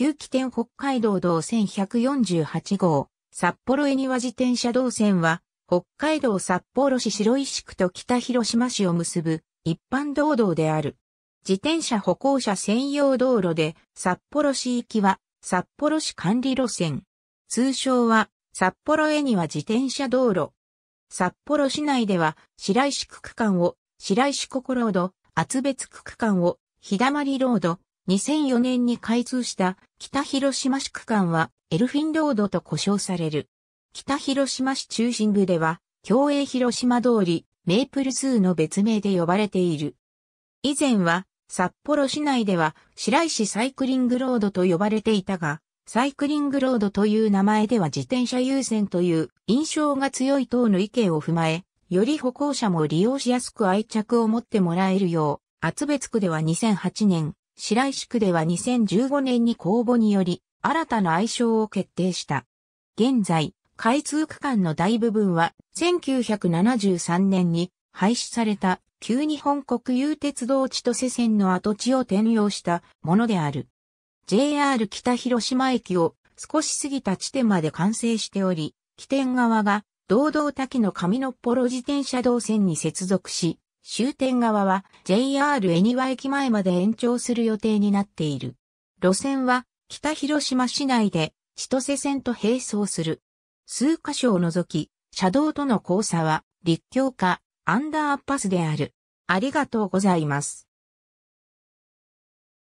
旧起点北海道道線1 4 8号、札幌恵庭自転車道線は、北海道札幌市白石区と北広島市を結ぶ一般道道である。自転車歩行者専用道路で、札幌市行きは、札幌市管理路線。通称は、札幌恵庭自転車道路。札幌市内では、白石区区間を、白石心ロード、厚別区区間を、日だまりロード、2004年に開通した北広島市区間はエルフィンロードと呼称される。北広島市中心部では、競泳広島通り、メープル2の別名で呼ばれている。以前は、札幌市内では、白石サイクリングロードと呼ばれていたが、サイクリングロードという名前では自転車優先という印象が強い等の意見を踏まえ、より歩行者も利用しやすく愛着を持ってもらえるよう、厚別区では2008年、白石区では2015年に公募により、新たな愛称を決定した。現在、開通区間の大部分は、1973年に廃止された旧日本国有鉄道千歳線の跡地を転用したものである。JR 北広島駅を少し過ぎた地点まで完成しており、起点側が、堂々滝の上のっぽろ自転車道線に接続し、終点側は JR 恵庭駅前まで延長する予定になっている。路線は北広島市内で千歳線と並走する。数箇所を除き、車道との交差は立教化アンダーパスである。ありがとうございます。